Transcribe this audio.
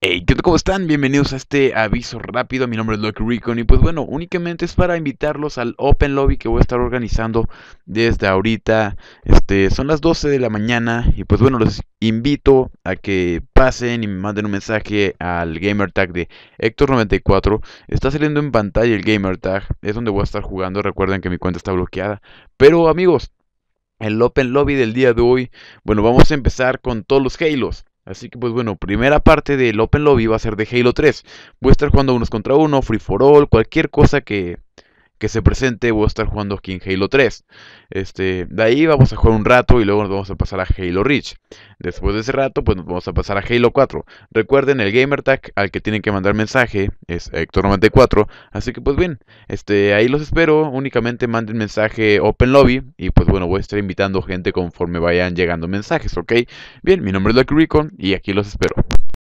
Hey, ¿qué tal? ¿Cómo están? Bienvenidos a este aviso rápido. Mi nombre es Lucky Recon y pues bueno, únicamente es para invitarlos al Open Lobby que voy a estar organizando desde ahorita. Este, son las 12 de la mañana y pues bueno, los invito a que pasen y me manden un mensaje al gamer tag de Héctor94. Está saliendo en pantalla el gamer tag, es donde voy a estar jugando. Recuerden que mi cuenta está bloqueada. Pero amigos, el Open Lobby del día de hoy, bueno, vamos a empezar con todos los Halos. Así que pues bueno, primera parte del Open Lobby va a ser de Halo 3. Voy a estar jugando unos contra uno, free for all, cualquier cosa que que se presente voy a estar jugando aquí en Halo 3. Este, de ahí vamos a jugar un rato y luego nos vamos a pasar a Halo Reach. Después de ese rato, pues nos vamos a pasar a Halo 4. Recuerden, el gamertag al que tienen que mandar mensaje es Héctor94. Así que pues bien, este, ahí los espero. Únicamente manden mensaje Open Lobby. Y pues bueno, voy a estar invitando gente conforme vayan llegando mensajes, ¿ok? Bien, mi nombre es Lucky Recon y aquí los espero.